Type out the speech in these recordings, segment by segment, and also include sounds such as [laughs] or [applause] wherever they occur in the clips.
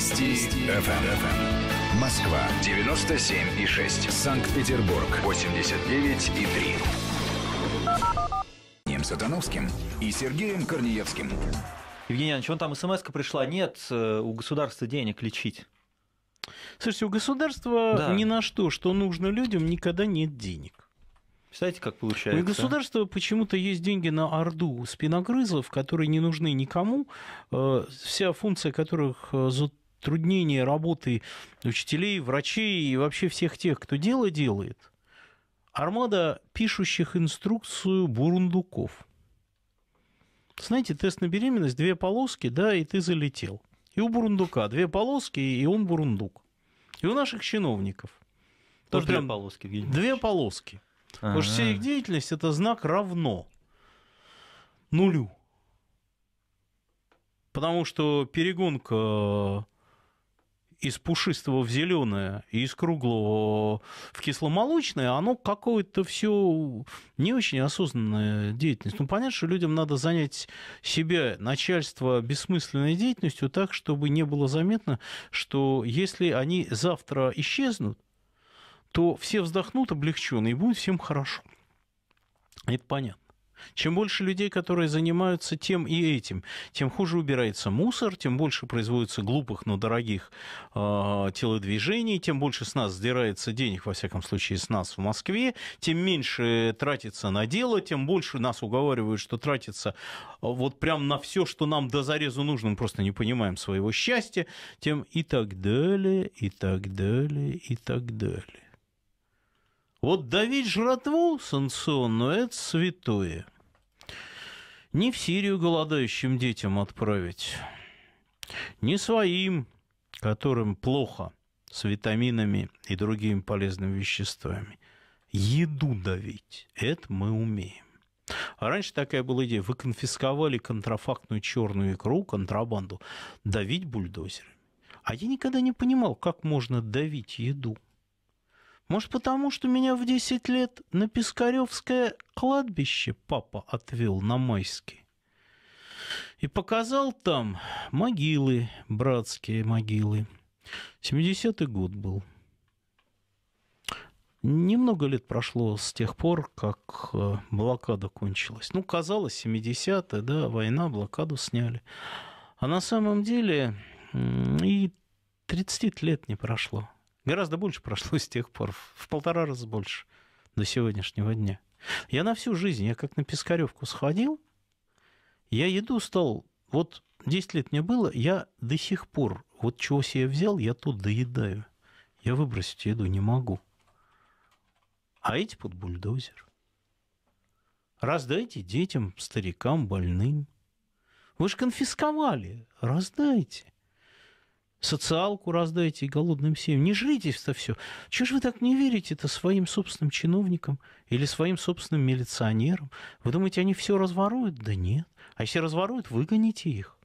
Вести, Вести. ФМ. Эм. Москва 97 и 6. Санкт-Петербург 89 и 3. Сатановским и Сергеем Корнеевским. Евгений Иванович, он там смс пришла. Нет э, у государства денег лечить. Слушайте, у государства да. ни на что, что нужно людям, никогда нет денег. Представляете, как получается? У а? государства почему-то есть деньги на орду спиногрызов, которые не нужны никому, э, вся функция которых э, затруднение работы учителей, врачей и вообще всех тех, кто дело делает, армада пишущих инструкцию бурундуков. Знаете, тест на беременность, две полоски, да, и ты залетел. И у бурундука две полоски, и он бурундук. И у наших чиновников. Тоже две полоски. Евгений две полоски. А-а-а. Потому что вся их деятельность – это знак равно нулю. Потому что перегонка э, из пушистого в зеленое и из круглого в кисломолочное, оно какое-то все не очень осознанная деятельность. Ну, понятно, что людям надо занять себя, начальство бессмысленной деятельностью так, чтобы не было заметно, что если они завтра исчезнут, то все вздохнут облегченно и будет всем хорошо. Это понятно. Чем больше людей, которые занимаются тем и этим, тем хуже убирается мусор, тем больше производится глупых, но дорогих э, телодвижений, тем больше с нас сдирается денег, во всяком случае, с нас в Москве, тем меньше тратится на дело, тем больше нас уговаривают, что тратится а, вот прям на все, что нам до зарезу нужно, мы просто не понимаем своего счастья, тем и так далее, и так далее, и так далее. Вот давить жратву санкционную – это святое. Не в Сирию голодающим детям отправить, не своим, которым плохо с витаминами и другими полезными веществами. Еду давить – это мы умеем. А раньше такая была идея. Вы конфисковали контрафактную черную икру, контрабанду, давить бульдозерами. А я никогда не понимал, как можно давить еду – может, потому что меня в 10 лет на Пискаревское кладбище папа отвел на майский и показал там могилы, братские могилы. 70-й год был. Немного лет прошло с тех пор, как э, блокада кончилась. Ну, казалось, 70-е, да, война, блокаду сняли. А на самом деле и 30 лет не прошло. Гораздо больше прошло с тех пор, в полтора раза больше до сегодняшнего дня. Я на всю жизнь, я как на Пискаревку сходил, я еду стал, вот 10 лет мне было, я до сих пор, вот чего себе взял, я тут доедаю. Я выбросить еду не могу. А эти под бульдозер. Раздайте детям, старикам, больным. Вы же конфисковали. Раздайте социалку раздайте голодным семьям. Не жрите то все. Чего же вы так не верите это своим собственным чиновникам или своим собственным милиционерам? Вы думаете, они все разворуют? Да нет. А если разворуют, выгоните их.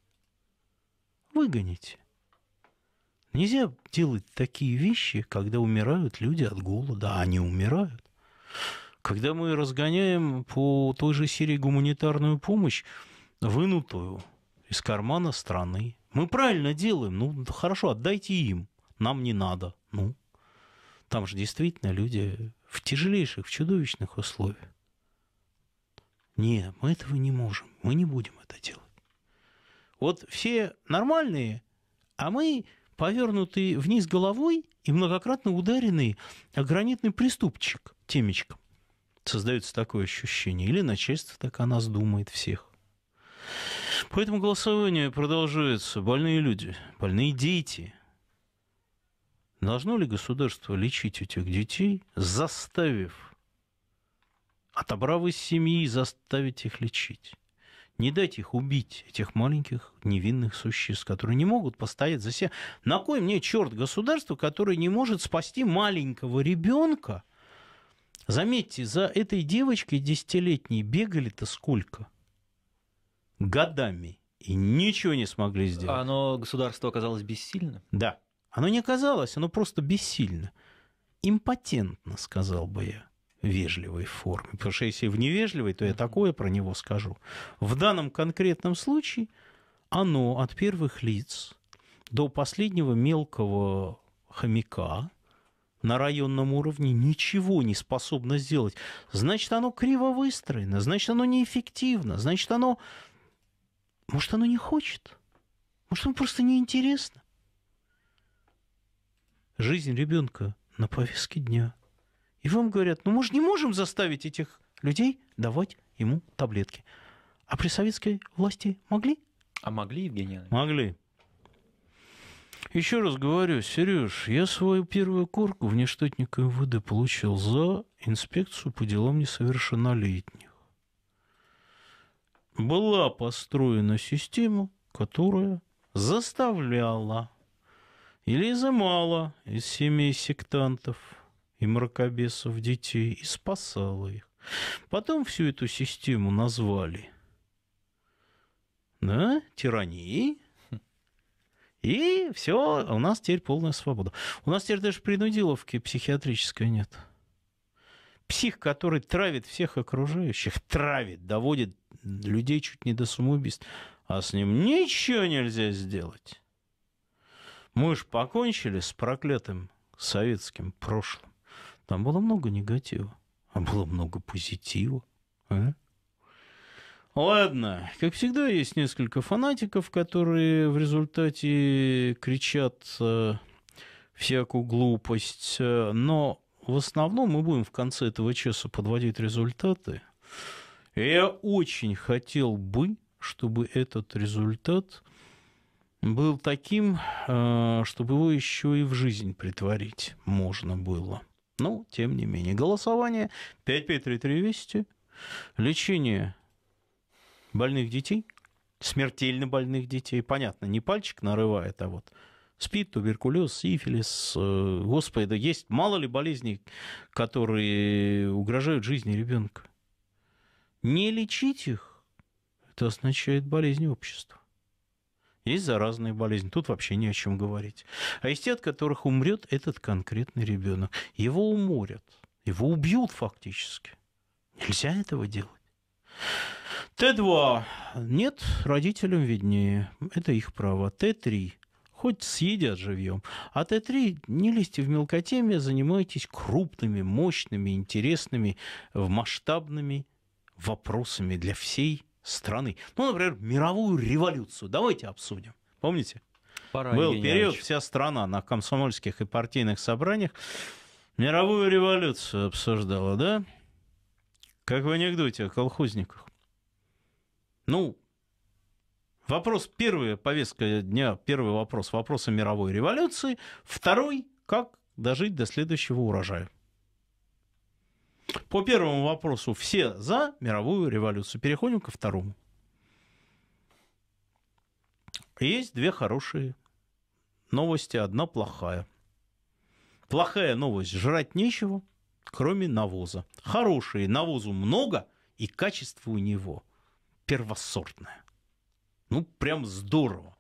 Выгоните. Нельзя делать такие вещи, когда умирают люди от голода, а они умирают. Когда мы разгоняем по той же серии гуманитарную помощь, вынутую из кармана страны, мы правильно делаем. Ну, хорошо, отдайте им. Нам не надо. Ну, там же действительно люди в тяжелейших, в чудовищных условиях. Не, мы этого не можем. Мы не будем это делать. Вот все нормальные, а мы повернутые вниз головой и многократно ударенные о гранитный преступчик, темечком. Создается такое ощущение. Или начальство так о нас думает всех. Поэтому голосование продолжается. Больные люди, больные дети. Должно ли государство лечить этих детей, заставив, отобрав из семьи, заставить их лечить? не дать их убить, этих маленьких невинных существ, которые не могут постоять за себя. На кой мне черт государство, которое не может спасти маленького ребенка? Заметьте, за этой девочкой десятилетней бегали-то сколько? годами и ничего не смогли сделать. А оно, государство оказалось бессильно? Да. Оно не оказалось, оно просто бессильно. Импотентно, сказал бы я вежливой форме. Потому что если в невежливой, то я такое про него скажу. В данном конкретном случае оно от первых лиц до последнего мелкого хомяка на районном уровне ничего не способно сделать. Значит, оно криво выстроено, значит, оно неэффективно, значит, оно может, оно не хочет? Может, ему просто неинтересно? Жизнь ребенка на повестке дня. И вам говорят, ну мы же не можем заставить этих людей давать ему таблетки. А при советской власти могли? А могли, Евгений? Могли. Еще раз говорю, Сереж, я свою первую корку внештатника МВД получил за инспекцию по делам несовершеннолетних была построена система, которая заставляла или изымала из семей сектантов и мракобесов детей и спасала их. Потом всю эту систему назвали да, тиранией, и все, у нас теперь полная свобода. У нас теперь даже принудиловки психиатрической нет псих, который травит всех окружающих, травит, доводит людей чуть не до самоубийств, а с ним ничего нельзя сделать. Мы же покончили с проклятым советским прошлым. Там было много негатива, а было много позитива. А? Ладно, как всегда, есть несколько фанатиков, которые в результате кричат э, всякую глупость, э, но в основном мы будем в конце этого часа подводить результаты. И я очень хотел бы, чтобы этот результат был таким, э, чтобы его еще и в жизнь притворить можно было. Но, тем не менее, голосование 553320, лечение больных детей, смертельно больных детей, понятно, не пальчик нарывает, а вот СПИД, туберкулез, сифилис. Э, господи, да есть мало ли болезней, которые угрожают жизни ребенка. Не лечить их, это означает болезнь общества. Есть заразные болезни, тут вообще не о чем говорить. А есть те, от которых умрет этот конкретный ребенок. Его уморят, его убьют фактически. Нельзя этого делать. Т2. Нет, родителям виднее. Это их право. Т3 хоть съедят живьем. А Т3 не лезьте в мелкотеме, занимайтесь крупными, мощными, интересными, масштабными вопросами для всей страны. Ну, например, мировую революцию. Давайте обсудим. Помните? Пора, Был Евгений период, Ильич. вся страна на комсомольских и партийных собраниях мировую революцию обсуждала, да? Как в анекдоте о колхозниках. Ну, Вопрос, первый повестка дня, первый вопрос, вопрос о мировой революции. Второй, как дожить до следующего урожая. По первому вопросу все за мировую революцию. Переходим ко второму. Есть две хорошие новости, одна плохая. Плохая новость – жрать нечего, кроме навоза. Хорошие – навозу много, и качество у него первосортное. Ну, прям здорово.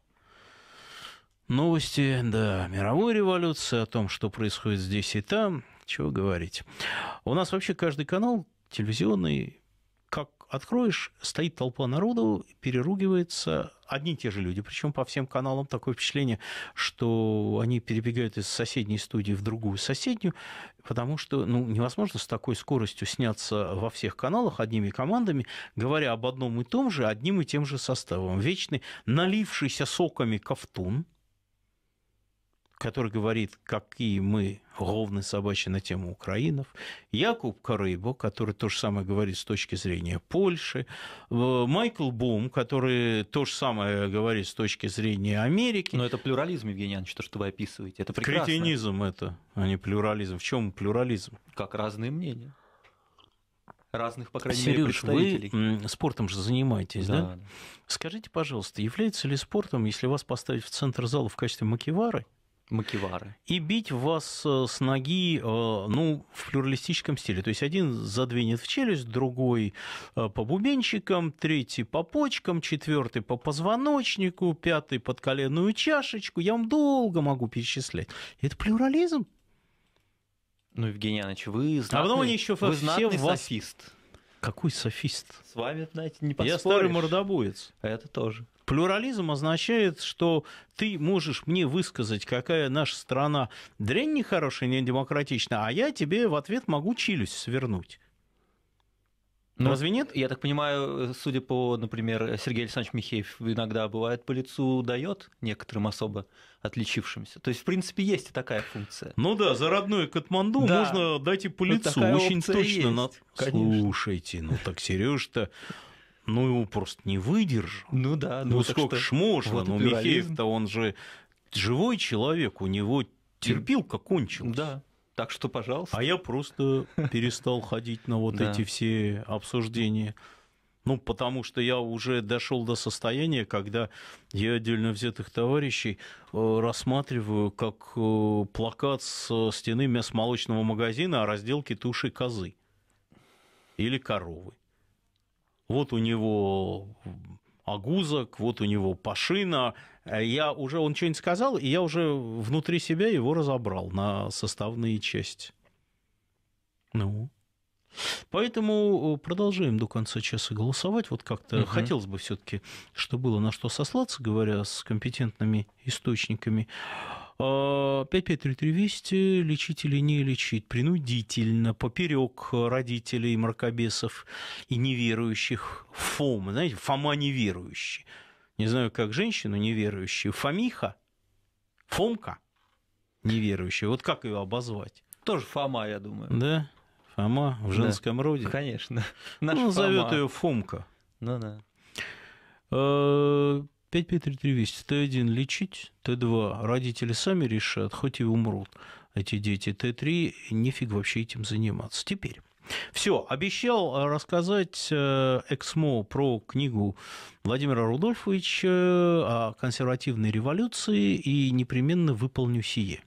Новости, да, мировой революции, о том, что происходит здесь и там, чего говорить. У нас вообще каждый канал телевизионный откроешь, стоит толпа народу, переругивается, одни и те же люди, причем по всем каналам такое впечатление, что они перебегают из соседней студии в другую соседнюю, потому что ну, невозможно с такой скоростью сняться во всех каналах одними командами, говоря об одном и том же, одним и тем же составом. Вечный налившийся соками кафтун – который говорит, какие мы ровны собачьи на тему украинов, Якуб Карыбо, который то же самое говорит с точки зрения Польши, э, Майкл Бум, который то же самое говорит с точки зрения Америки. Но это плюрализм, Евгений Иванович, то, что вы описываете. Это прекрасно. Кретинизм это, а не плюрализм. В чем плюрализм? Как разные мнения. Разных, по крайней Сереж, мере, представителей. вы спортом же занимаетесь, да. да? Скажите, пожалуйста, является ли спортом, если вас поставить в центр зала в качестве макевары, Макивары. И бить вас э, с ноги, э, ну, в плюралистическом стиле. То есть один задвинет в челюсть, другой э, по бубенчикам, третий по почкам, четвертый по позвоночнику, пятый под коленную чашечку. Я вам долго могу перечислять. Это плюрализм. Ну, Евгений Иванович, вы а знатный, а потом еще вы все вас... софист. Какой софист? С вами, знаете, не поспоришь. Я старый мордобоец. это тоже. Плюрализм означает, что ты можешь мне высказать, какая наша страна дрянь нехорошая, не демократичная, а я тебе в ответ могу челюсть свернуть. Но, ну, Разве нет? Я так понимаю, судя по, например, Сергей Александрович Михеев иногда бывает по лицу дает некоторым особо отличившимся. То есть, в принципе, есть и такая функция. Ну да, за родную Катманду да. можно дать и по лицу. Вот Очень точно. На... Слушайте, ну так Сереж-то ну его просто не выдержал. Ну да. Ну, ну сколько что... шмошно, вот ну Михеев-то он же живой человек, у него терпилка кончилась. Да, так что, пожалуйста. А я просто перестал ходить на вот эти все обсуждения. Ну, потому что я уже дошел до состояния, когда я отдельно взятых товарищей э, рассматриваю как э, плакат с стены мясомолочного магазина о разделке туши козы или коровы вот у него Агузок, вот у него Пашина. Э, я уже, он что-нибудь сказал, и я уже внутри себя его разобрал на составные части. Ну, Поэтому э, продолжаем до конца часа голосовать. Вот как-то угу. хотелось бы все-таки, что было на что сослаться, говоря с компетентными источниками. 553320, а, лечить или не лечить, принудительно, поперек родителей, мракобесов и неверующих, Фома, знаете, Фома неверующий. Не знаю, как женщину неверующую, Фомиха, Фомка неверующая, вот как ее обозвать? Тоже Фома, я думаю. Да, Фома в женском да, роде. Конечно. [laughs] Наш ну, зовет ее Фомка. Ну да. Э, 5 Петри 3 Т1 лечить, Т2 родители сами решат, хоть и умрут эти дети. Т3 нифиг вообще этим заниматься. Теперь. Все, обещал э, рассказать э, Эксмо про книгу Владимира Рудольфовича о консервативной революции и непременно выполню сие.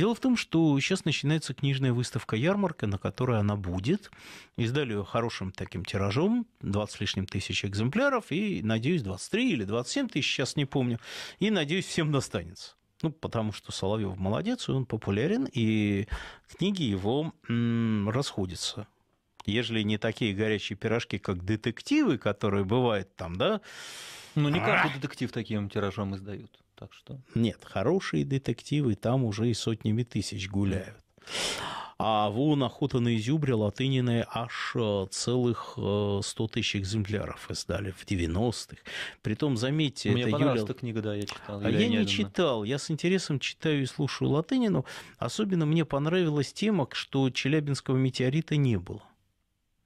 Дело в том, что сейчас начинается книжная выставка-ярмарка, на которой она будет. Издали ее хорошим таким тиражом, 20 с лишним тысяч экземпляров, и, надеюсь, 23 или 27 тысяч, сейчас не помню. И, надеюсь, всем достанется. Ну, потому что Соловьев молодец, и он популярен, и книги его м- расходятся ежели не такие горячие пирожки, как детективы, которые бывают там, да? Ну, не каждый детектив таким тиражом издают так что... Нет, хорошие детективы там уже и сотнями тысяч гуляют. А в Нахутана и Зюбре латынины аж э, целых 100 э, тысяч экземпляров издали в 90-х. Притом, заметьте, Мне это понравилась Юлия... эта книга, да, я читал. А я не читал, я с интересом читаю и слушаю латынину. Особенно мне понравилась тема, что Челябинского метеорита не было.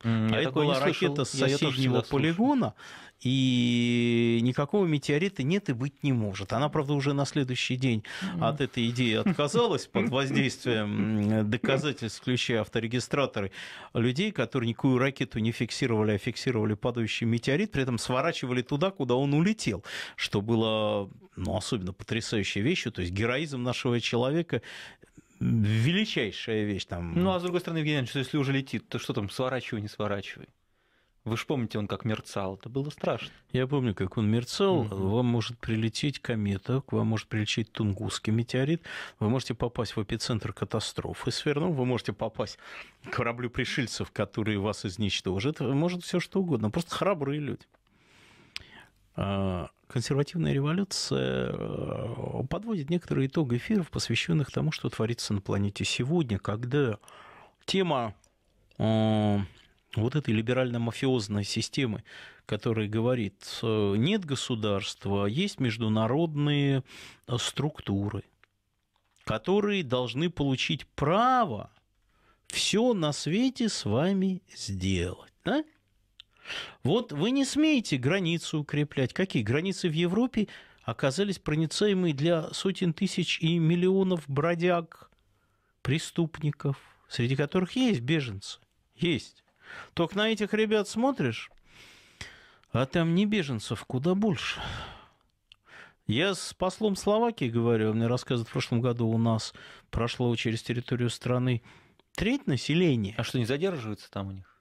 Я а это была ракета с соседнего полигона, и никакого метеорита нет и быть не может. Она, правда, уже на следующий день mm от этой идеи отказалась под воздействием доказательств, включая авторегистраторы людей, которые никакую ракету не фиксировали, а фиксировали падающий метеорит, при этом сворачивали туда, куда он улетел, что было ну, особенно потрясающей вещью. То есть героизм нашего человека величайшая вещь там. Ну, а с другой стороны, Евгений что если уже летит, то что там, сворачивай, не сворачивай? Вы же помните, он как мерцал, это было страшно. Я помню, как он мерцал. Угу. Вам может прилететь комета, к вам может прилететь тунгусский метеорит, вы можете попасть в эпицентр катастрофы свернув, вы можете попасть к кораблю пришельцев, которые вас изничтожат, может все что угодно, просто храбрые люди. А, консервативная революция э, подводит некоторые итоги эфиров, посвященных тому, что творится на планете сегодня, когда тема э, вот этой либерально-мафиозной системы, которая говорит, э, нет государства, а есть международные структуры, которые должны получить право все на свете с вами сделать. Да? Вот вы не смеете границу укреплять. Какие границы в Европе оказались проницаемы для сотен тысяч и миллионов бродяг, преступников, среди которых есть беженцы. Есть. Только на этих ребят смотришь, а там не беженцев куда больше. Я с послом Словакии говорю, он мне рассказывает, в прошлом году у нас прошло через территорию страны треть населения. А что, не задерживаются там у них?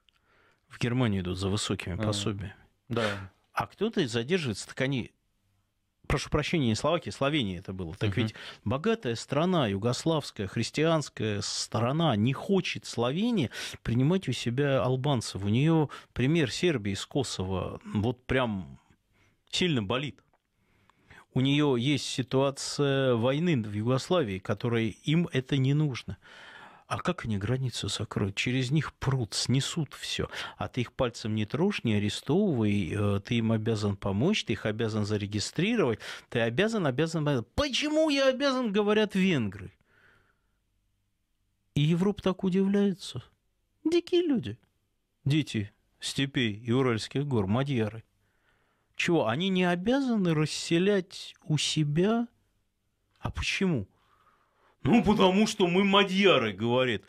в Германию идут за высокими mm. пособиями. Да. А кто-то задерживается, так они прошу прощения, не Словакия, Словения это было. Так uh ведь богатая страна, югославская, христианская страна не хочет Словении принимать у себя албанцев. У нее пример Сербии из Косово вот прям сильно болит. У нее есть ситуация войны в Югославии, которой им это не нужно. А как они границу закроют? Через них пруд снесут все. А ты их пальцем не трожь, не арестовывай, э, ты им обязан помочь, ты их обязан зарегистрировать, ты обязан, обязан, обязан. Почему я обязан, говорят венгры? И Европа так удивляется. Дикие люди. Дети степей и уральских гор, мадьяры. Чего? Они не обязаны расселять у себя? А почему? Ну, потому что мы мадьяры, говорит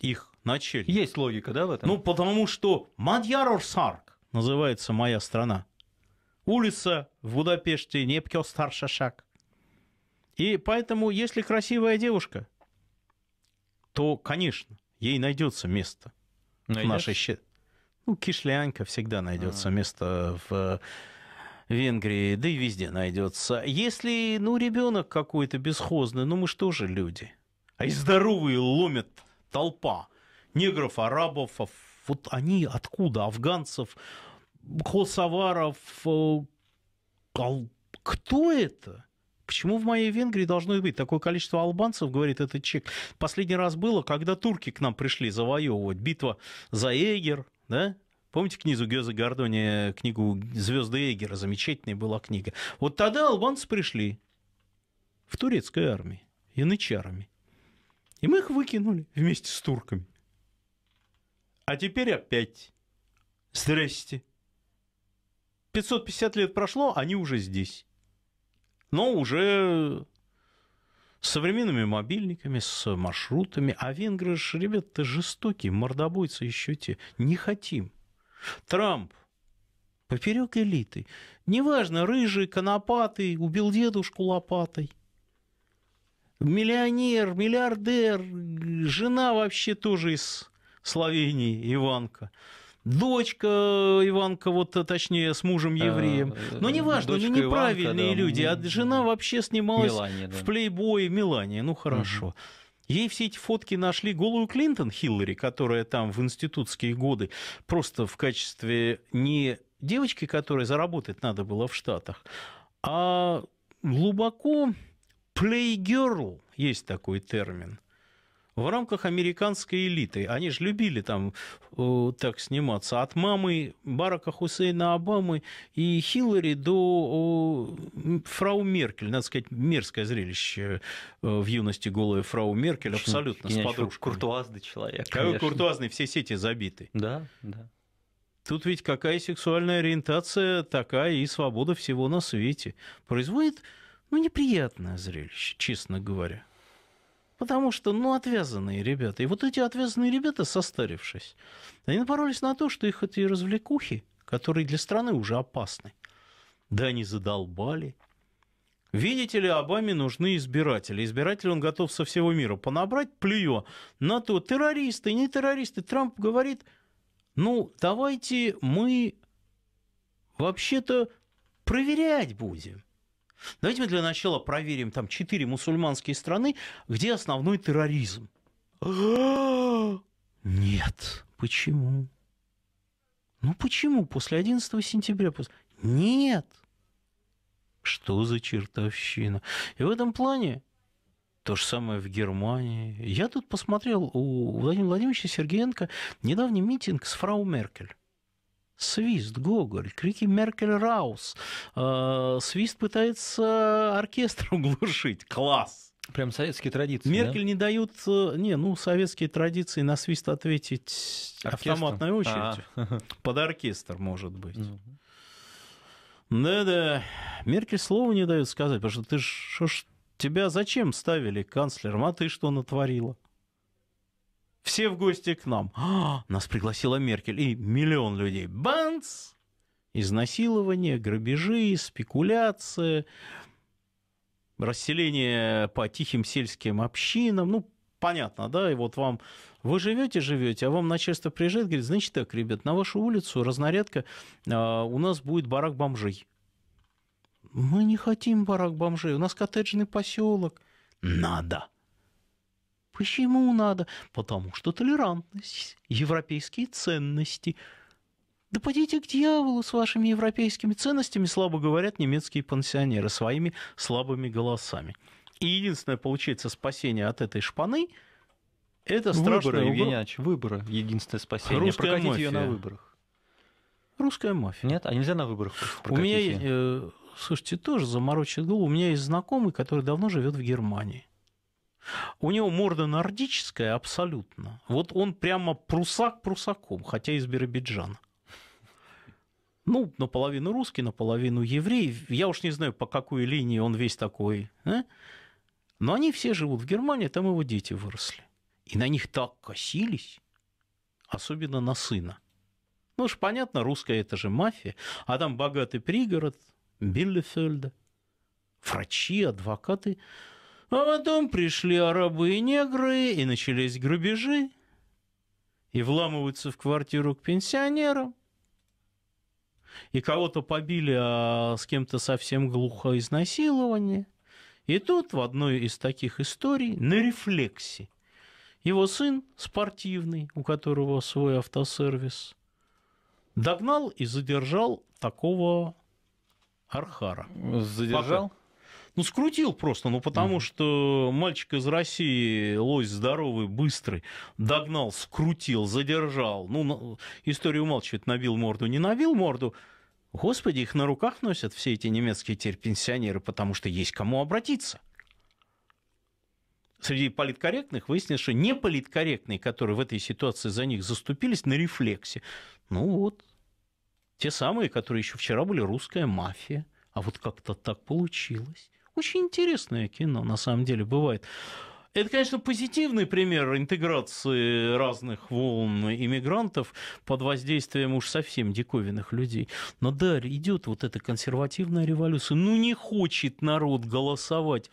их начальник. Есть логика, да, в этом? Ну, потому что Мадьярорсарк называется моя страна. Улица в Будапеште Непкё старше шаг. И поэтому, если красивая девушка, то, конечно, ей найдется место Найдешь? в нашей щит. Ну, кишлянка всегда найдется а -а -а. место в Венгрии, да и везде найдется. Если, ну, ребенок какой-то бесхозный, ну, мы что же люди? А и здоровые ломят толпа негров, арабов, а вот они откуда? Афганцев, косоваров, э, кто это? Почему в моей Венгрии должно быть такое количество албанцев, говорит этот чек? Последний раз было, когда турки к нам пришли завоевывать. Битва за Эгер, да? Помните книгу Гёза Гордони, книгу «Звезды Эгера», замечательная была книга. Вот тогда албанцы пришли в турецкой армии, янычарами. И мы их выкинули вместе с турками. А теперь опять. Здрасте. 550 лет прошло, они уже здесь. Но уже с современными мобильниками, с маршрутами. А венгры ж, ребята, жестокие, мордобойцы еще те. Не хотим. Трамп поперек элиты. Неважно, рыжий, конопатый, убил дедушку лопатой. Миллионер, миллиардер, жена вообще тоже из Словении, Иванка дочка Иванка, вот э, точнее, с мужем э, евреем. Но э, неважно, ну, они неправильные Иванка, да. люди. А жена вообще снималась Мелания, да. в плейбое Милане, Ну хорошо. Угу. Ей все эти фотки нашли голую Клинтон Хиллари, которая там в институтские годы просто в качестве не девочки, которой заработать надо было в Штатах, а глубоко playgirl, есть такой термин, в рамках американской элиты. Они же любили там э, так сниматься. От мамы Барака Хусейна Обамы и Хиллари до фрау Меркель. Надо сказать, мерзкое зрелище э, в юности голая фрау Меркель Очень, абсолютно с подружкой. Куртуазный человек. Какой куртуазный, все сети забиты. Да, да. Тут ведь какая сексуальная ориентация, такая и свобода всего на свете. Производит, ну, неприятное зрелище, честно говоря. Потому что, ну, отвязанные ребята. И вот эти отвязанные ребята, состарившись, они напоролись на то, что их эти развлекухи, которые для страны уже опасны, да они задолбали. Видите ли, Обаме нужны избиратели. Избиратели он готов со всего мира понабрать, плюё на то, террористы, не террористы. Трамп говорит, ну, давайте мы вообще-то проверять будем. Давайте мы для начала проверим там четыре мусульманские страны, где основной терроризм. [gasps] Нет. Почему? Ну почему после 11 сентября? Нет. Что за чертовщина? И в этом плане то же самое в Германии. Я тут посмотрел у Владимира Владимировича Сергеенко недавний митинг с фрау Меркель свист, Гоголь, крики Меркель Раус. А, свист пытается оркестр углушить. [laughs] Класс! Прям советские традиции. Меркель да? не дают, э, не, ну, советские традиции на свист ответить Оркестром? автоматной а. очередью. А-а-а. Под оркестр, может быть. Угу. Да-да, Меркель слова не дают сказать, потому что ты ж, ж тебя зачем ставили канцлером, а ты что натворила? все в гости к нам. А, нас пригласила Меркель, и миллион людей. Банц! Изнасилование, грабежи, спекуляция, расселение по тихим сельским общинам. Ну, понятно, да, и вот вам вы живете, живете, а вам начальство приезжает, говорит, значит так, ребят, на вашу улицу разнарядка, э, у нас будет барак бомжей. Мы не хотим барак бомжей, у нас коттеджный поселок. Надо. Почему надо? Потому что толерантность, европейские ценности. Да пойдите к дьяволу с вашими европейскими ценностями, слабо говорят немецкие пансионеры своими слабыми голосами. И единственное, получается, спасение от этой шпаны – это страшное Выборы, угро... выборы – единственное спасение. Русская Прокатить мафия. ее на выборах. Русская мафия. Нет, а нельзя на выборах У меня, э, слушайте, тоже заморочит голову. У меня есть знакомый, который давно живет в Германии. У него морда нордическая абсолютно. Вот он прямо прусак прусаком, хотя из Биробиджана. Ну, наполовину русский, наполовину еврей. Я уж не знаю, по какой линии он весь такой. Да? Но они все живут в Германии, там его дети выросли. И на них так косились, особенно на сына. Ну, уж понятно, русская это же мафия. А там богатый пригород, Биллефельда, врачи, адвокаты – а потом пришли арабы и негры, и начались грабежи, и вламываются в квартиру к пенсионерам, и кого-то побили, а с кем-то совсем глухо изнасилование. И тут в одной из таких историй на рефлексе его сын спортивный, у которого свой автосервис, догнал и задержал такого Архара. Задержал? Пока. Ну, скрутил просто, ну, потому mm что мальчик из России, лось здоровый, быстрый, догнал, скрутил, задержал. Ну, историю умалчивает, набил морду, не набил морду. Господи, их на руках носят все эти немецкие теперь пенсионеры, потому что есть кому обратиться среди политкорректных выяснилось, что не политкорректные, которые в этой ситуации за них заступились на рефлексе, ну вот, те самые, которые еще вчера были русская мафия. А вот как-то так получилось. Очень интересное кино, на самом деле, бывает. Это, конечно, позитивный пример интеграции разных волн иммигрантов под воздействием уж совсем диковинных людей. Но да, идет вот эта консервативная революция. Ну, не хочет народ голосовать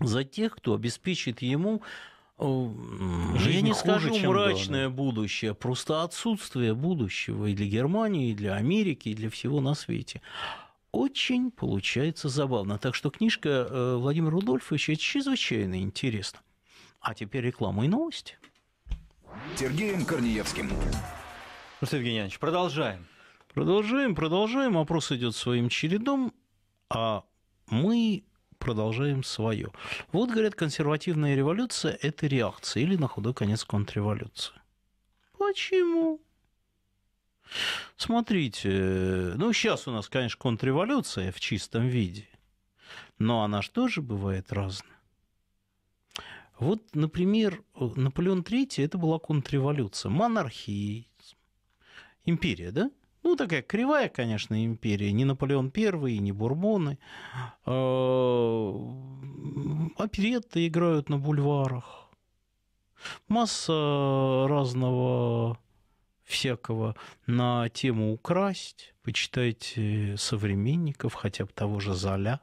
за тех, кто обеспечит ему э, ну, Жизнь я не хуже, скажу мрачное было, будущее, просто отсутствие будущего и для Германии, и для Америки, и для всего на свете очень получается забавно. Так что книжка э, Владимира Рудольфовича чрезвычайно интересна. А теперь реклама и новости. Сергеем Корнеевским. Ну что, Евгений продолжаем. Продолжаем, продолжаем. Опрос идет своим чередом, а мы продолжаем свое. Вот, говорят, консервативная революция – это реакция или, на худой конец, контрреволюция. Почему? Смотрите, э, ну сейчас у нас, конечно, контрреволюция в чистом виде, но она же тоже бывает разная. Вот, например, э, Наполеон III – это была контрреволюция, монархизм, империя, да? Ну, такая кривая, конечно, империя. Не Наполеон I, не Бурбоны. Оперетты а, а играют на бульварах. Масса разного всякого на тему «Украсть». Почитайте э, современников, хотя бы того же Золя.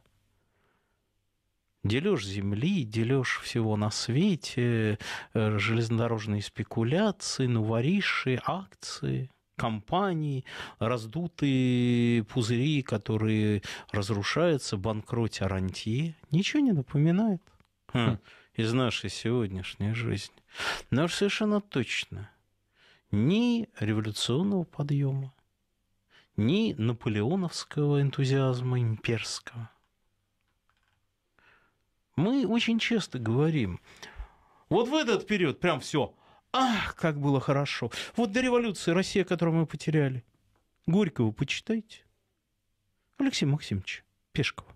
Дележ земли, дележ всего на свете, э, железнодорожные спекуляции, новориши, акции – компании, раздутые пузыри, которые разрушаются, банкроте рантье, ничего не напоминает хм. хм, из нашей сегодняшней жизни. Но совершенно точно ни революционного подъема, ни наполеоновского энтузиазма имперского. Мы очень часто говорим, вот в этот период прям все, ах, как было хорошо. Вот до революции Россия, которую мы потеряли. Горького почитайте. Алексей Максимович Пешкова.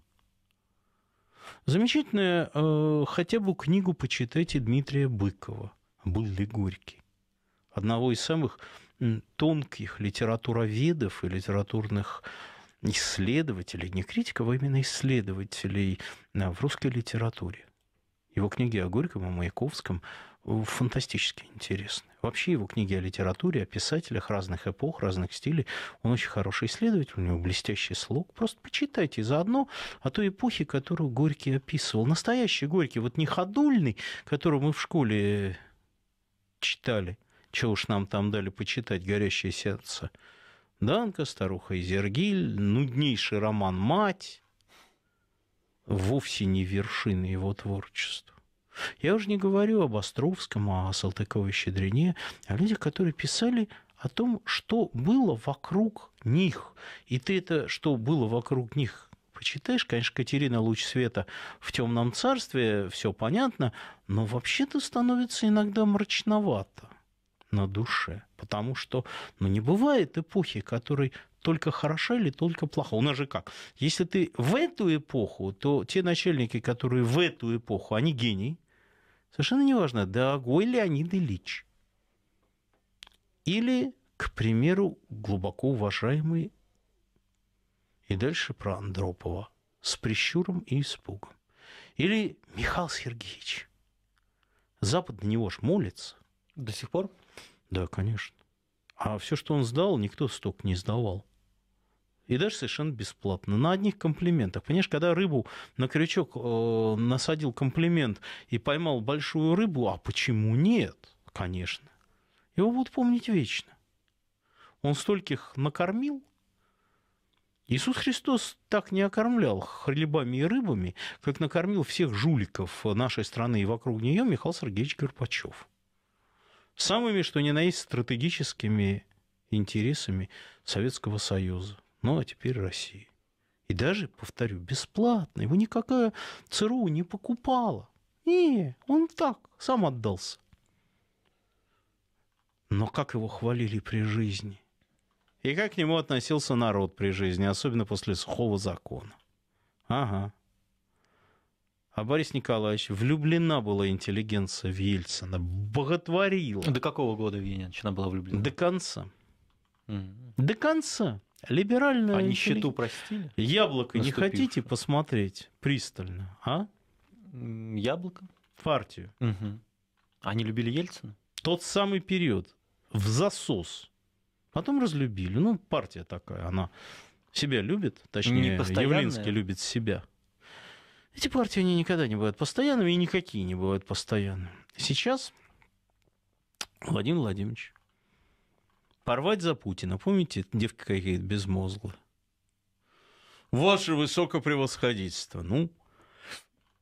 Замечательная, э, хотя бы книгу почитайте Дмитрия Быкова «Был ли Горький?» одного из самых тонких литературоведов и литературных исследователей, не критиков, а именно исследователей а, в русской литературе. Его книги о Горьком и Маяковском фантастически интересны. Вообще его книги о литературе, о писателях разных эпох, разных стилей. Он очень хороший исследователь, у него блестящий слог. Просто почитайте заодно о а той эпохе, которую Горький описывал. Настоящий Горький, вот не ходульный, которого мы в школе э, читали – что уж нам там дали почитать «Горящее сердце» Данка, «Старуха Изергиль», нуднейший роман «Мать» вовсе не вершины его творчества. Я уже не говорю об Островском, а о Салтыковой-Щедрине, о людях, которые писали о том, что было вокруг них. И ты это, что было вокруг них, почитаешь. Конечно, Катерина луч света в темном царстве, все понятно, но вообще-то становится иногда мрачновато на душе. Потому что ну, не бывает эпохи, которой только хороша или только плоха. У нас же как? Если ты в эту эпоху, то те начальники, которые в эту эпоху, они гений. Совершенно неважно, дорогой Леонид Ильич. Или, к примеру, глубоко уважаемый и дальше про Андропова с прищуром и испугом. Или Михаил Сергеевич. Запад на него ж молится. До сих пор? Да, конечно. А все, что он сдал, никто столько не сдавал. И даже совершенно бесплатно. На одних комплиментах. Понимаешь, когда рыбу на крючок э, насадил комплимент и поймал большую рыбу, а почему нет? Конечно. Его будут помнить вечно. Он стольких накормил. Иисус Христос так не окормлял хлебами и рыбами, как накормил всех жуликов нашей страны и вокруг нее Михаил Сергеевич Горбачев самыми, что ни на есть, стратегическими интересами Советского Союза, ну а теперь России. И даже, повторю, бесплатно. Его никакая ЦРУ не покупала. Не, он так, сам отдался. Но как его хвалили при жизни? И как к нему относился народ при жизни, особенно после сухого закона? Ага, а Борис Николаевич влюблена была интеллигенция в Ельцина, боготворила. До какого года Венична была влюблена? До конца. Mm-hmm. До конца. Либеральная... А нищету простили? Яблоко Наступившего. не хотите посмотреть пристально, а? Яблоко? Партию. Угу. Они любили Ельцина? Тот самый период. В засос. Потом разлюбили. Ну, партия такая, она себя любит, точнее, Явлинский любит себя. Эти партии, они никогда не бывают постоянными, и никакие не бывают постоянными. Сейчас Владимир Владимирович порвать за Путина. Помните, девки какие-то безмозглые? Ваше высокопревосходительство. Ну,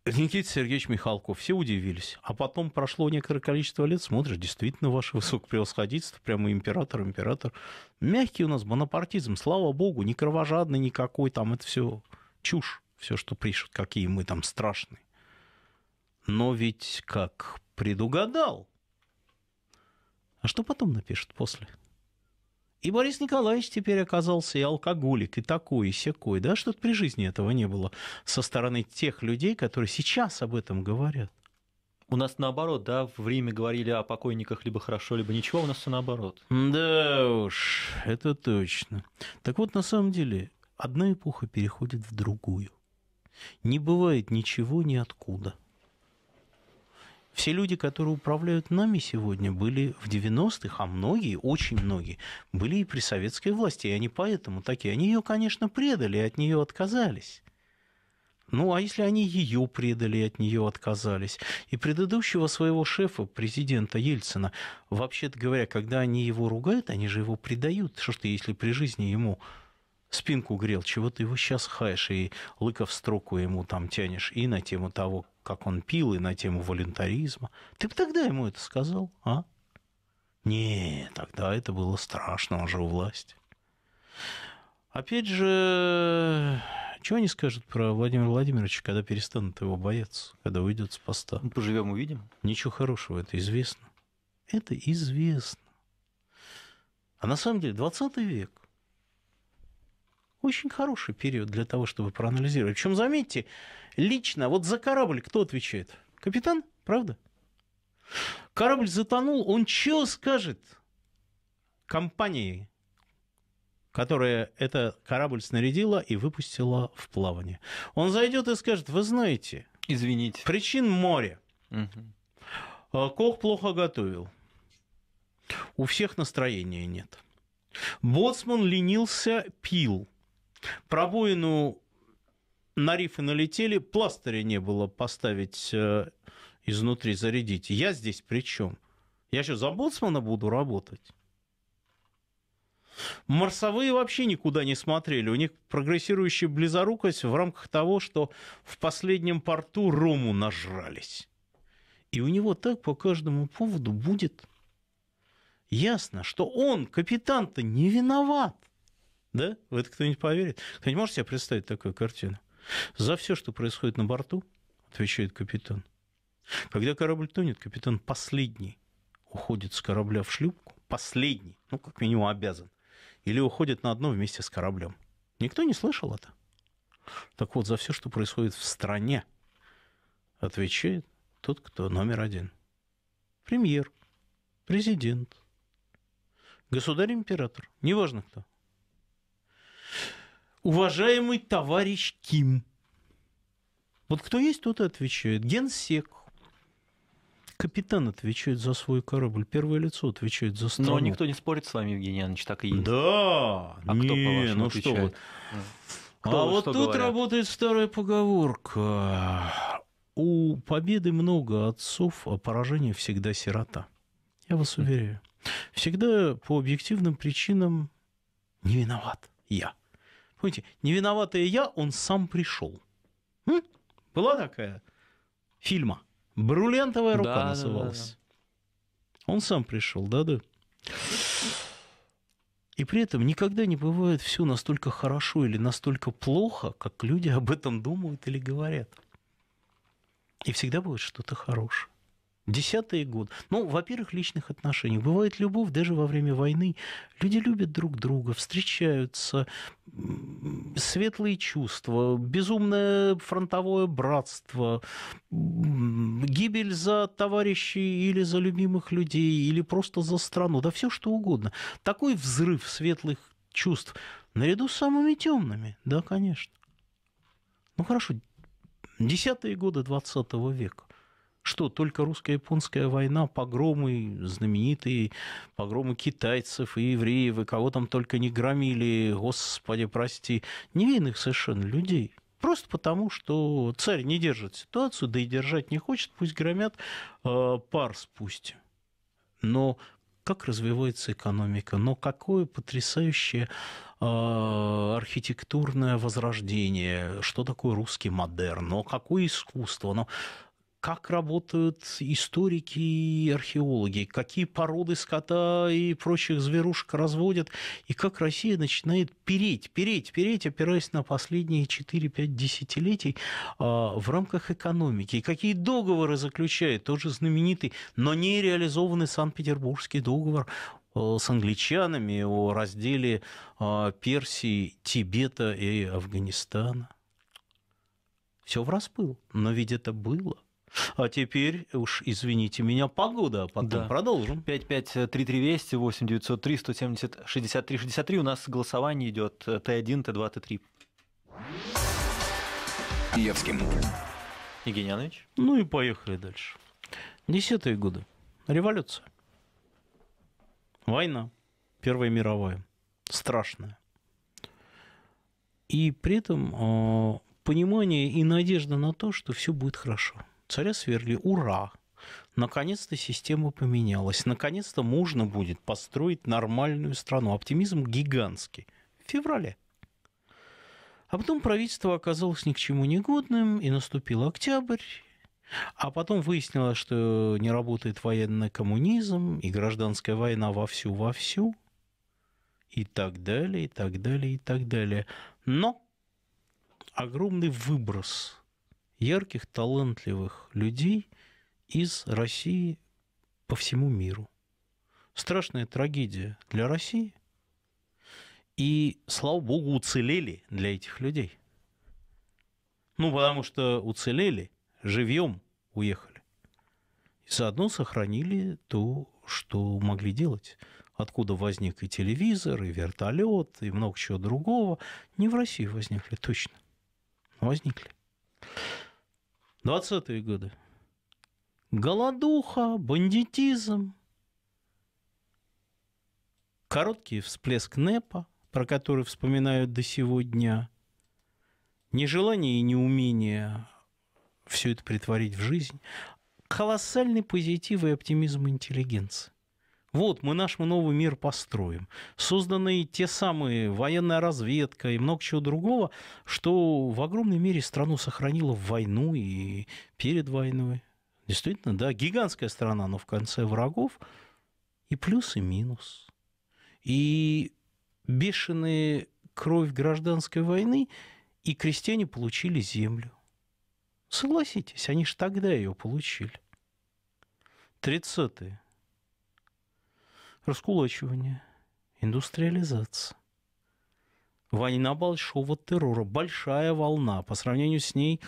Никита Сергеевич Михалков. Все удивились. А потом прошло некоторое количество лет, смотришь, действительно, ваше высокопревосходительство, прямо император, император. Мягкий у нас бонапартизм, слава богу, не кровожадный никакой, там это все чушь все, что пишут, какие мы там страшные. Но ведь как предугадал. А что потом напишут после? И Борис Николаевич теперь оказался и алкоголик, и такой, и секой. Да, что-то при жизни этого не было со стороны тех людей, которые сейчас об этом говорят. У нас наоборот, да, в Риме говорили о покойниках либо хорошо, либо ничего, у нас все наоборот. Да уж, это точно. Так вот, на самом деле, одна эпоха переходит в другую. Не бывает ничего ниоткуда. Все люди, которые управляют нами сегодня, были в 90-х, а многие, очень многие, были и при советской власти, и они поэтому такие. Они ее, конечно, предали, и от нее отказались. Ну, а если они ее предали и от нее отказались? И предыдущего своего шефа, президента Ельцина, вообще-то говоря, когда они его ругают, они же его предают. Что ж ты, если при жизни ему спинку грел, чего ты его сейчас хаешь, и лыков строку ему там тянешь, и на тему того, как он пил, и на тему волюнтаризма. Ты бы тогда ему это сказал, а? Не, тогда это было страшно, он же у власти. Опять же, чего они скажут про Владимира Владимировича, когда перестанут его бояться, когда уйдет с поста? Ну, поживем, увидим. Ничего хорошего, это известно. Это известно. А на самом деле 20 век – очень хороший период для того, чтобы проанализировать. Причем, заметьте, лично вот за корабль кто отвечает? Капитан, правда? Корабль затонул, он что скажет компании, которая этот корабль снарядила и выпустила в плавание? Он зайдет и скажет, вы знаете, Извините. причин море. Угу. Кох плохо готовил. У всех настроения нет. Боцман ленился, пил. Пробоину на рифы налетели, пластыря не было поставить э, изнутри, зарядить. Я здесь при чем? Я что, за боцмана буду работать? Марсовые вообще никуда не смотрели. У них прогрессирующая близорукость в рамках того, что в последнем порту рому нажрались. И у него так по каждому поводу будет. Ясно, что он, капитан-то, не виноват. Да? В это кто-нибудь поверит? Кто-нибудь может себе представить такую картину? За все, что происходит на борту, отвечает капитан. Когда корабль тонет, капитан последний уходит с корабля в шлюпку, последний, ну, как минимум, обязан, или уходит на дно вместе с кораблем. Никто не слышал это. Так вот, за все, что происходит в стране, отвечает тот, кто номер один. Премьер, президент, государь-император, неважно кто. Уважаемый товарищ Ким. Вот кто есть, тот и отвечает. Генсек. Капитан отвечает за свой корабль, первое лицо отвечает за страну. Но никто не спорит с вами, Евгений Иванович, так и есть. Да, а не, кто, по ну отвечает? что вот. Кто, а вот тут говорят? работает старая поговорка. У победы много отцов, а поражение всегда сирота. Я вас уверяю. Всегда по объективным причинам не виноват я. Понимаете, не виноватая я, он сам пришел. М? Была такая фильма. Брулентовая рука да, называлась. Да, да, да. Он сам пришел, да-да. И при этом никогда не бывает все настолько хорошо или настолько плохо, как люди об этом думают или говорят. И всегда будет что-то хорошее. Десятый год. Ну, во-первых, личных отношений. Бывает любовь даже во время войны. Люди любят друг друга, встречаются, светлые чувства, безумное фронтовое братство, гибель за товарищей или за любимых людей, или просто за страну, да все что угодно. Такой взрыв светлых чувств наряду с самыми темными, да, конечно. Ну хорошо, десятые годы 20 века. Что, только русско-японская война, погромы знаменитые, погромы китайцев и евреев, и кого там только не громили, господи, прости, невинных совершенно людей. Просто потому, что царь не держит ситуацию, да и держать не хочет, пусть громят, а, пар спустим. Но как развивается экономика, но какое потрясающее а, архитектурное возрождение, что такое русский модерн, но какое искусство. Но как работают историки и археологи, какие породы скота и прочих зверушек разводят, и как Россия начинает переть, переть, переть, опираясь на последние 4-5 десятилетий а, в рамках экономики, и какие договоры заключает тот же знаменитый, но не реализованный Санкт-Петербургский договор а, с англичанами о разделе а, Персии, Тибета и Афганистана. Все в распыл, но ведь это было – а теперь, уж извините меня, погода, а потом да. продолжим. 553320 8903 170 63 63. У нас голосование идет Т1, Т2, Т3. Евским. Евгений Янович. Ну и поехали дальше. Десятые годы. Революция. Война. Первая мировая. Страшная. И при этом а, понимание и надежда на то, что все будет хорошо. Царя сверли, ура! Наконец-то система поменялась. Наконец-то можно будет построить нормальную страну. Оптимизм гигантский. В феврале. А потом правительство оказалось ни к чему не годным, и наступил октябрь, а потом выяснилось, что не работает военный коммунизм, и гражданская война вовсю-вовсю, и так далее, и так далее, и так далее. Но огромный выброс ярких, талантливых людей из России по всему миру. Страшная трагедия для России. И, слава богу, уцелели для этих людей. Ну, потому что уцелели, живьем уехали. И заодно сохранили то, что могли делать. Откуда возник и телевизор, и вертолет, и много чего другого. Не в России возникли, точно. Возникли. 20-е годы. Голодуха, бандитизм, короткий всплеск НЭПа, про который вспоминают до сегодня, нежелание и неумение все это притворить в жизнь, колоссальный позитив и оптимизм интеллигенции. Вот, мы наш мы новый мир построим. Созданы те самые военная разведка и много чего другого, что в огромной мере страну сохранило в войну и перед войной. Действительно, да, гигантская страна, но в конце врагов и плюс, и минус. И бешеная кровь гражданской войны, и крестьяне получили землю. Согласитесь, они же тогда ее получили. Тридцатые раскулачивание, индустриализация. Война большого террора, большая волна. По сравнению с ней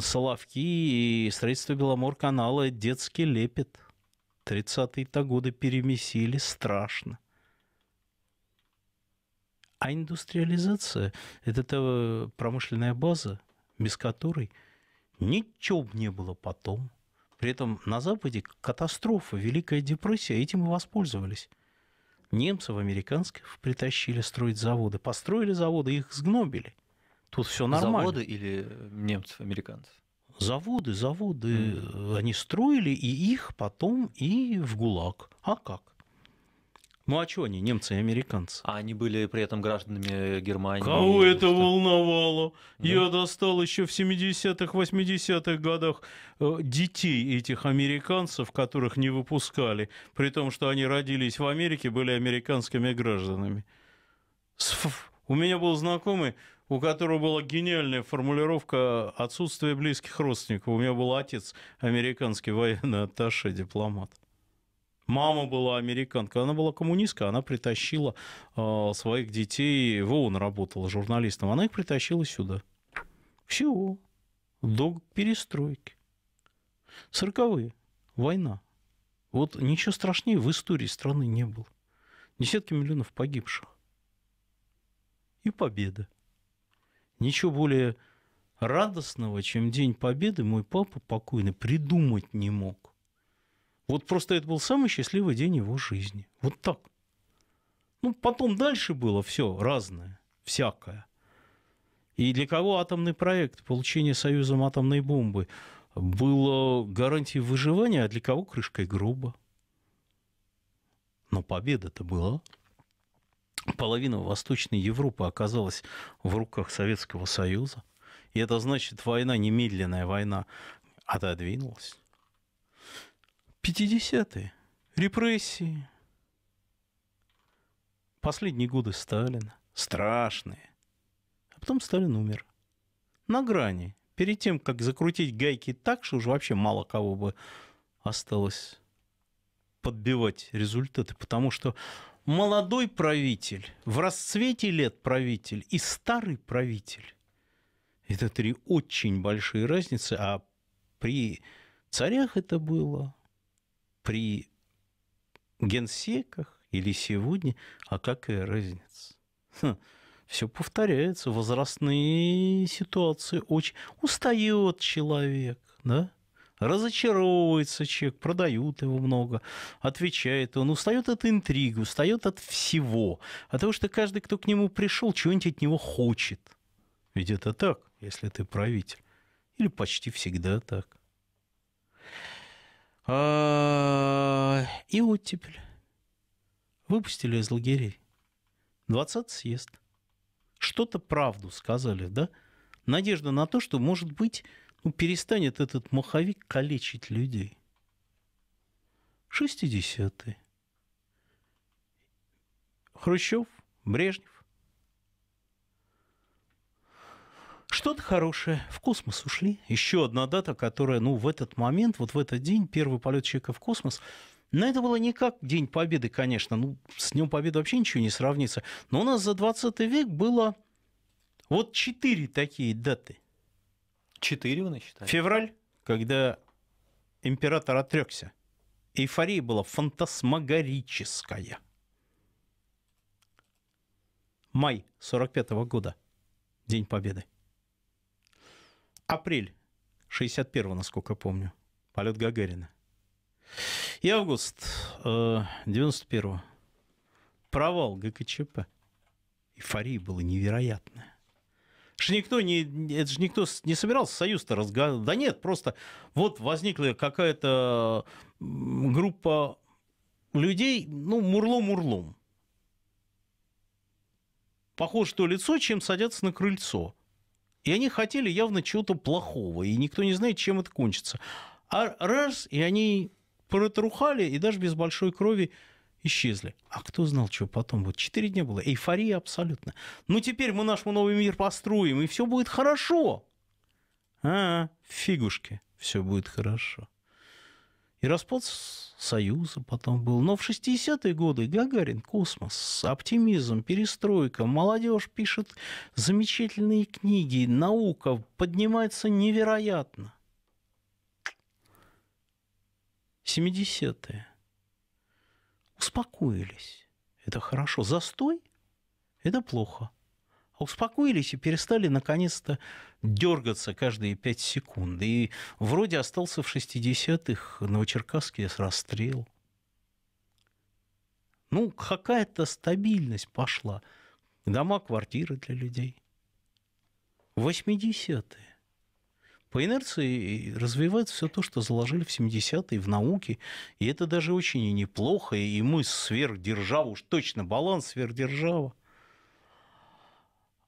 Соловки и строительство канала детский лепет. 30-е-то годы перемесили страшно. А индустриализация – это та э, промышленная база, без которой ничего бы не было потом. При этом на Западе катастрофа, Великая депрессия, этим и воспользовались. Немцев, американцев притащили строить заводы. Построили заводы, их сгнобили. Тут все нормально. Заводы или немцев, американцев? Заводы, заводы. Mm. Они строили, и их потом и в ГУЛАГ. А как? Ну а что они, немцы и американцы? А они были при этом гражданами Германии. Кого это что? волновало? Да. Я достал еще в 70-х, 80-х годах э, детей этих американцев, которых не выпускали, при том, что они родились в Америке, были американскими гражданами. У меня был знакомый, у которого была гениальная формулировка отсутствия близких родственников». У меня был отец, американский военный [laughs] атташе, дипломат. Мама была американка, она была коммунистка, она притащила э, своих детей, в ООН работала журналистом, она их притащила сюда. Всего. До перестройки. Сороковые. Война. Вот ничего страшнее в истории страны не было. Десятки миллионов погибших. И победа. Ничего более радостного, чем День Победы, мой папа покойный придумать не мог. Вот просто это был самый счастливый день его жизни. Вот так. Ну, потом дальше было все разное, всякое. И для кого атомный проект, получение союзом атомной бомбы, было гарантией выживания, а для кого крышкой грубо. Но победа-то была. Половина Восточной Европы оказалась в руках Советского Союза. И это значит, война, немедленная война, отодвинулась. 50-е, репрессии, последние годы Сталина, страшные. А потом Сталин умер. На грани, перед тем, как закрутить гайки так, что уже вообще мало кого бы осталось подбивать результаты, потому что молодой правитель, в расцвете лет правитель и старый правитель – это три очень большие разницы, а при царях это было – при генсеках или сегодня, а какая разница? Хм, все повторяется, возрастные ситуации очень... Устает человек, да? разочаровывается человек, продают его много, отвечает он, устает от интриги, устает от всего, от того, что каждый, кто к нему пришел, чего-нибудь от него хочет. Ведь это так, если ты правитель. Или почти всегда так. А, и оттепель. Выпустили из лагерей. 20 съезд. Что-то правду сказали, да? Надежда на то, что, может быть, ну, перестанет этот маховик калечить людей. 60-е. Хрущев, Брежнев, Что-то хорошее. В космос ушли. Еще одна дата, которая, ну, в этот момент, вот в этот день, первый полет человека в космос, но это было не как День Победы, конечно. Ну, с Днем Победы вообще ничего не сравнится. Но у нас за 20 век было вот четыре такие даты. Четыре вы насчитали? Февраль, когда император отрекся. Эйфория была фантасмагорическая. Май 45 -го года. День Победы апрель 61-го, насколько помню, полет Гагарина. И август э, 91-го. Провал ГКЧП. Эйфория была невероятная. Это же никто не, это же никто не собирался союз-то разговаривать. Да нет, просто вот возникла какая-то группа людей, ну, мурлом-мурлом. Похоже то лицо, чем садятся на крыльцо. И они хотели явно чего-то плохого, и никто не знает, чем это кончится. А раз, и они протрухали, и даже без большой крови исчезли. А кто знал, что потом вот Четыре дня было. Эйфория абсолютно. Ну, теперь мы наш новый мир построим, и все будет хорошо. -а фигушки, все будет хорошо. И распад Союза потом был. Но в 60-е годы Гагарин, космос, оптимизм, перестройка, молодежь пишет замечательные книги, наука поднимается невероятно. 70-е. Успокоились. Это хорошо. Застой – это плохо успокоились и перестали наконец-то дергаться каждые пять секунд. И вроде остался в 60-х Новочеркасске расстрел. Ну, какая-то стабильность пошла. Дома, квартиры для людей. 80-е. По инерции развивается все то, что заложили в 70-е в науке. И это даже очень и неплохо. И мы сверхдержава, уж точно баланс сверхдержава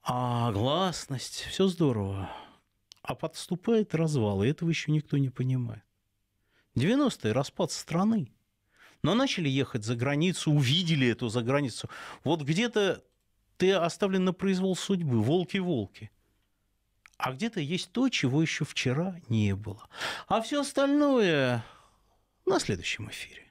а гласность, все здорово. А подступает развал, и этого еще никто не понимает. 90-е – распад страны. Но начали ехать за границу, увидели эту за границу. Вот где-то ты оставлен на произвол судьбы, волки-волки. А где-то есть то, чего еще вчера не было. А все остальное на следующем эфире.